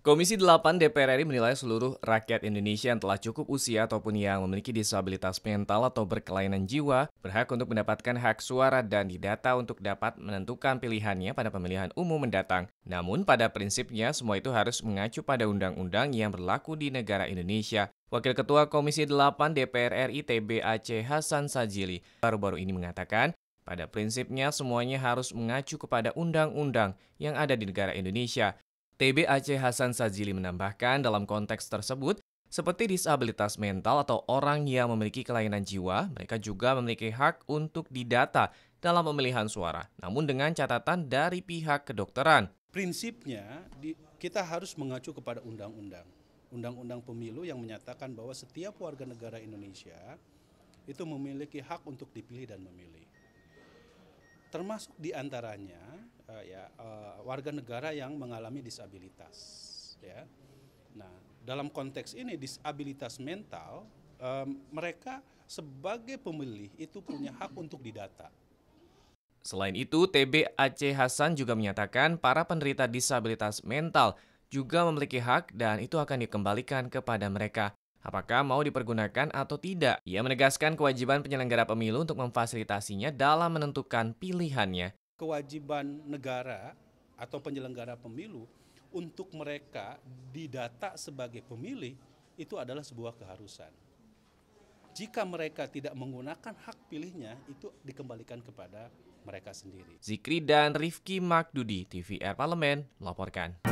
Komisi 8 DPR RI menilai seluruh rakyat Indonesia yang telah cukup usia ataupun yang memiliki disabilitas mental atau berkelainan jiwa berhak untuk mendapatkan hak suara dan didata untuk dapat menentukan pilihannya pada pemilihan umum mendatang. Namun pada prinsipnya semua itu harus mengacu pada undang-undang yang berlaku di negara Indonesia Wakil Ketua Komisi 8 DPR RI TBAC Hasan Sajili baru-baru ini mengatakan, pada prinsipnya semuanya harus mengacu kepada undang-undang yang ada di negara Indonesia. TBAC Hasan Sajili menambahkan dalam konteks tersebut, seperti disabilitas mental atau orang yang memiliki kelainan jiwa, mereka juga memiliki hak untuk didata dalam pemilihan suara, namun dengan catatan dari pihak kedokteran. Prinsipnya kita harus mengacu kepada undang-undang Undang-Undang Pemilu yang menyatakan bahwa setiap warga negara Indonesia itu memiliki hak untuk dipilih dan memilih. Termasuk diantaranya uh, eh, ya uh, warga negara yang mengalami disabilitas. Ya, nah dalam konteks ini disabilitas mental um, mereka sebagai pemilih itu punya hak untuk didata. Selain itu, TB Aceh Hasan juga menyatakan para penderita disabilitas mental juga memiliki hak dan itu akan dikembalikan kepada mereka. Apakah mau dipergunakan atau tidak? Ia menegaskan kewajiban penyelenggara pemilu untuk memfasilitasinya dalam menentukan pilihannya. Kewajiban negara atau penyelenggara pemilu untuk mereka didata sebagai pemilih itu adalah sebuah keharusan jika mereka tidak menggunakan hak pilihnya, itu dikembalikan kepada mereka sendiri. Zikri dan Rifki Makdudi, TVR Parlemen, melaporkan.